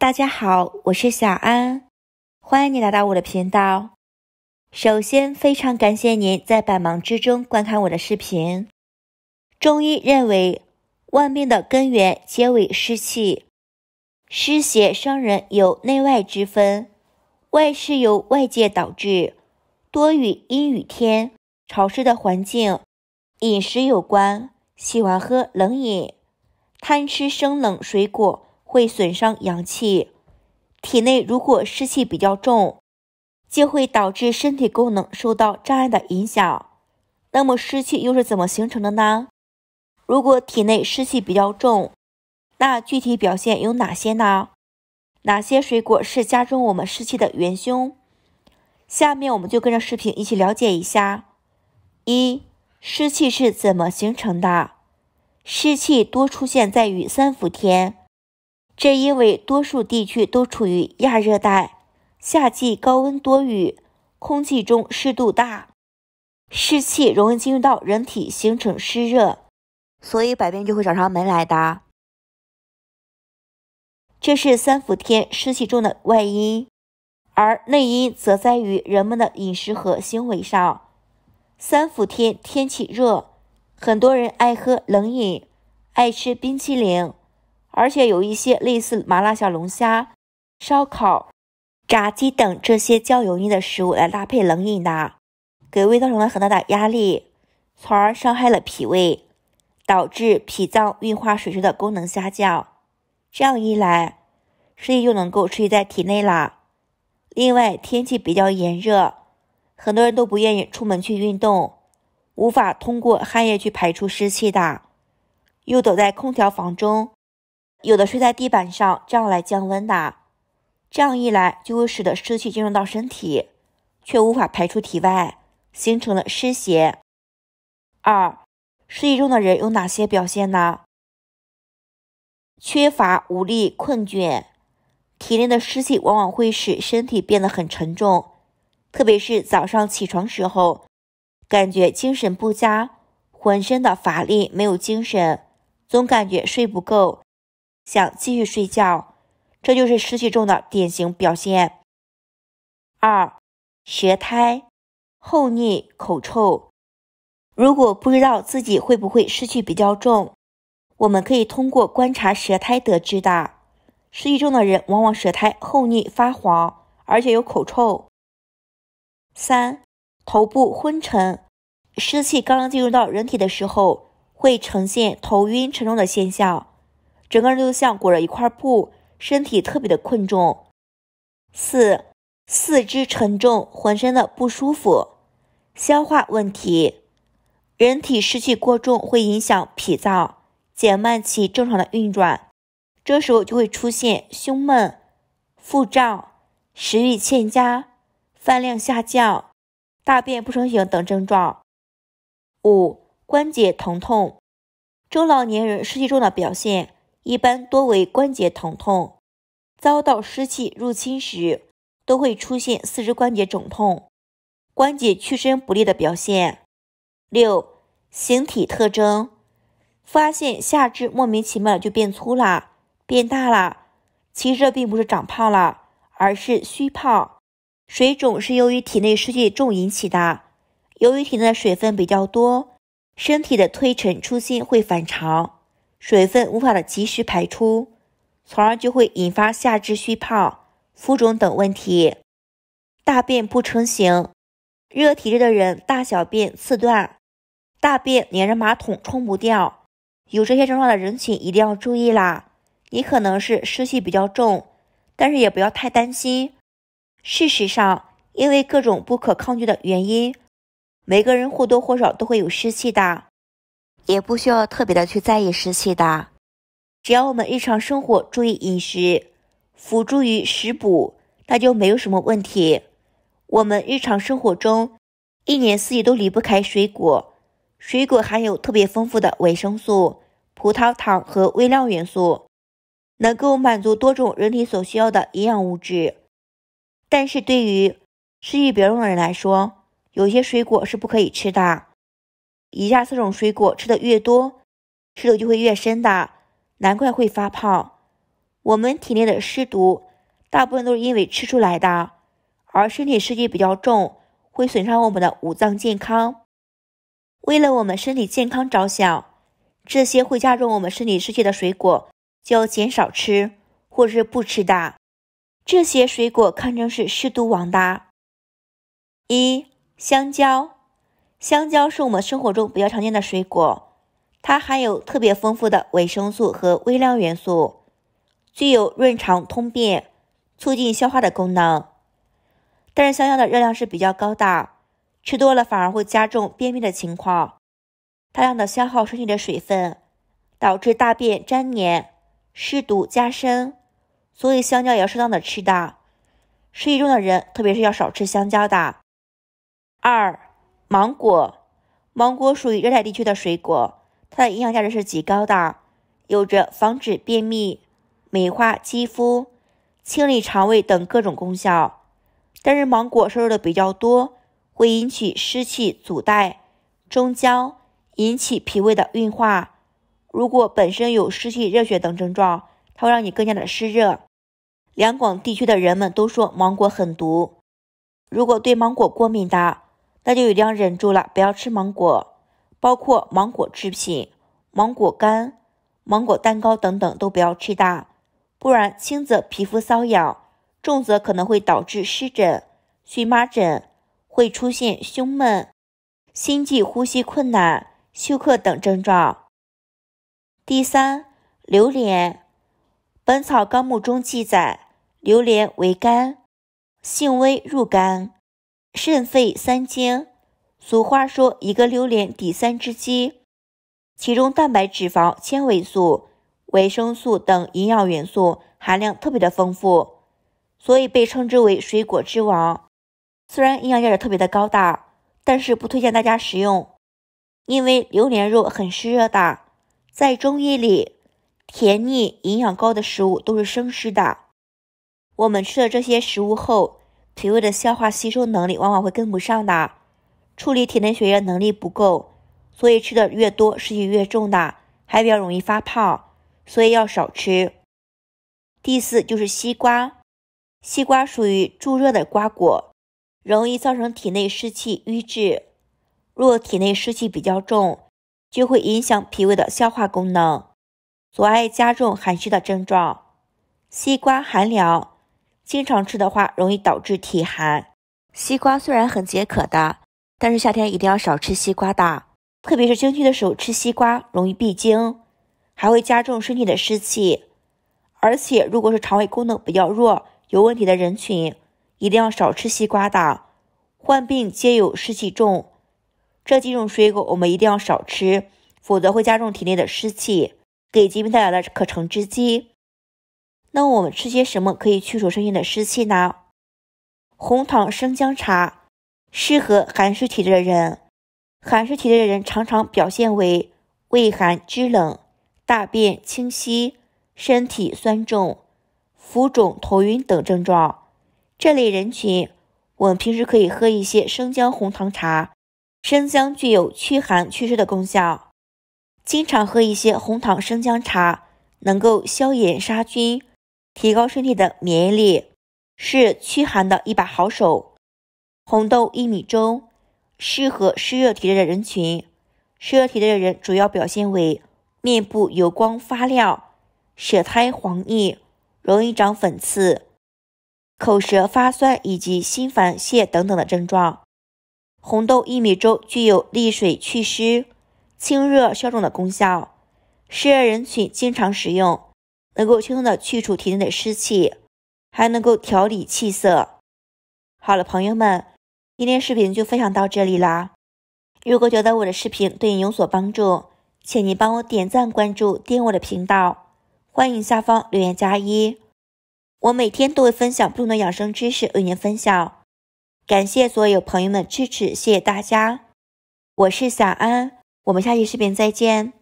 大家好，我是小安，欢迎你来到我的频道。首先，非常感谢您在百忙之中观看我的视频。中医认为，万病的根源皆为湿气，湿邪伤人有内外之分。外是由外界导致，多与阴雨天、潮湿的环境、饮食有关，喜欢喝冷饮，贪吃生冷水果。会损伤阳气，体内如果湿气比较重，就会导致身体功能受到障碍的影响。那么湿气又是怎么形成的呢？如果体内湿气比较重，那具体表现有哪些呢？哪些水果是加重我们湿气的元凶？下面我们就跟着视频一起了解一下。一、湿气是怎么形成的？湿气多出现在于三伏天。正因为多数地区都处于亚热带，夏季高温多雨，空气中湿度大，湿气容易进入到人体，形成湿热，所以百病就会找上门来的。这是三伏天湿气重的外因，而内因则在于人们的饮食和行为上。三伏天天气热，很多人爱喝冷饮，爱吃冰淇淋。而且有一些类似麻辣小龙虾、烧烤、炸鸡等这些较油腻的食物来搭配冷饮的，给胃造成了很大的压力，从而伤害了脾胃，导致脾脏运化水湿的功能下降。这样一来，湿气就能够蓄积在体内啦。另外，天气比较炎热，很多人都不愿意出门去运动，无法通过汗液去排出湿气的，又躲在空调房中。有的睡在地板上，这样来降温的，这样一来就会使得湿气进入到身体，却无法排出体外，形成了湿邪。二，湿气重的人有哪些表现呢？缺乏、无力、困倦，体内的湿气往往会使身体变得很沉重，特别是早上起床时候，感觉精神不佳，浑身的乏力，没有精神，总感觉睡不够。想继续睡觉，这就是湿气重的典型表现。二、舌苔厚腻、口臭。如果不知道自己会不会湿气比较重，我们可以通过观察舌苔得知的。湿气重的人往往舌苔厚腻、发黄，而且有口臭。三、头部昏沉。湿气刚刚进入到人体的时候，会呈现头晕沉重的现象。整个人就像裹着一块布，身体特别的困重，四四肢沉重，浑身的不舒服，消化问题，人体湿气过重会影响脾脏，减慢其正常的运转，这时候就会出现胸闷、腹胀、食欲欠佳、饭量下降、大便不成形等症状。五关节疼痛，中老年人湿气重的表现。一般多为关节疼痛，遭到湿气入侵时，都会出现四肢关节肿痛、关节屈伸不利的表现。六、形体特征，发现下肢莫名其妙就变粗了、变大了，其实这并不是长胖了，而是虚胖。水肿是由于体内湿气重引起的，由于体内的水分比较多，身体的推陈出新会反常。水分无法的及时排出，从而就会引发下肢虚胖、浮肿等问题，大便不成形。热体质的人大小便刺断，大便粘着马桶冲不掉。有这些症状的人群一定要注意啦！你可能是湿气比较重，但是也不要太担心。事实上，因为各种不可抗拒的原因，每个人或多或少都会有湿气的。也不需要特别的去在意湿气的，只要我们日常生活注意饮食，辅助于食补，那就没有什么问题。我们日常生活中，一年四季都离不开水果，水果含有特别丰富的维生素、葡萄糖和微量元素，能够满足多种人体所需要的营养物质。但是对于湿气比较的人来说，有些水果是不可以吃的。以下四种水果吃的越多，湿毒就会越深的，难怪会发胖。我们体内的湿毒大部分都是因为吃出来的，而身体湿气比较重，会损伤我们的五脏健康。为了我们身体健康着想，这些会加重我们身体湿气的水果就要减少吃，或者是不吃的。这些水果堪称是湿毒王的：一、香蕉。香蕉是我们生活中比较常见的水果，它含有特别丰富的维生素和微量元素，具有润肠通便、促进消化的功能。但是香蕉的热量是比较高的，吃多了反而会加重便秘的情况，大量的消耗身体的水分，导致大便粘黏、湿毒加深，所以香蕉也要适当的吃。的，湿气重的人，特别是要少吃香蕉的。二。芒果，芒果属于热带地区的水果，它的营养价值是极高的，有着防止便秘、美化肌肤、清理肠胃等各种功效。但是芒果摄入的比较多，会引起湿气阻带、中焦，引起脾胃的运化。如果本身有湿气、热血等症状，它会让你更加的湿热。两广地区的人们都说芒果很毒，如果对芒果过敏的。那就一定要忍住了，不要吃芒果，包括芒果制品、芒果干、芒果蛋糕等等都不要吃的，不然轻则皮肤瘙痒，重则可能会导致湿疹、荨麻疹，会出现胸闷、心悸、呼吸困难、休克等症状。第三，榴莲，《本草纲目》中记载，榴莲为甘，性微入肝。肾肺三经。俗话说一个榴莲抵三只鸡，其中蛋白、脂肪、纤维素、维生素等营养元素含量特别的丰富，所以被称之为水果之王。虽然营养价值特别的高大，但是不推荐大家食用，因为榴莲肉很湿热的。在中医里，甜腻、营养高的食物都是生湿的。我们吃了这些食物后。脾胃的消化吸收能力往往会跟不上的，处理体内血液能力不够，所以吃的越多，湿气越重的，还比较容易发胖，所以要少吃。第四就是西瓜，西瓜属于助热的瓜果，容易造成体内湿气瘀滞，若体内湿气比较重，就会影响脾胃的消化功能，阻碍加重寒湿的症状。西瓜寒凉。经常吃的话，容易导致体寒。西瓜虽然很解渴的，但是夏天一定要少吃西瓜的，特别是经期的时候吃西瓜容易闭经，还会加重身体的湿气。而且如果是肠胃功能比较弱、有问题的人群，一定要少吃西瓜的。患病皆有湿气重，这几种水果我们一定要少吃，否则会加重体内的湿气，给疾病带来的可乘之机。那我们吃些什么可以去除身上的湿气呢？红糖生姜茶适合寒湿体质的人。寒湿体质的人常常表现为胃寒、肢冷、大便清稀、身体酸重、浮肿、头晕等症状。这类人群，我们平时可以喝一些生姜红糖茶。生姜具有驱寒祛湿的功效，经常喝一些红糖生姜茶，能够消炎杀菌。提高身体的免疫力是驱寒的一把好手。红豆薏米粥适合湿热体质的人群。湿热体质的人主要表现为面部油光发亮、舌苔黄腻、容易长粉刺、口舌发酸以及心烦泻等等的症状。红豆薏米粥具有利水祛湿、清热消肿的功效，湿热人群经常食用。能够轻松的去除体内的湿气，还能够调理气色。好了，朋友们，今天视频就分享到这里啦。如果觉得我的视频对你有所帮助，请你帮我点赞、关注、订阅我的频道，欢迎下方留言加一。我每天都会分享不同的养生知识与您分享。感谢所有朋友们支持，谢谢大家。我是小安，我们下期视频再见。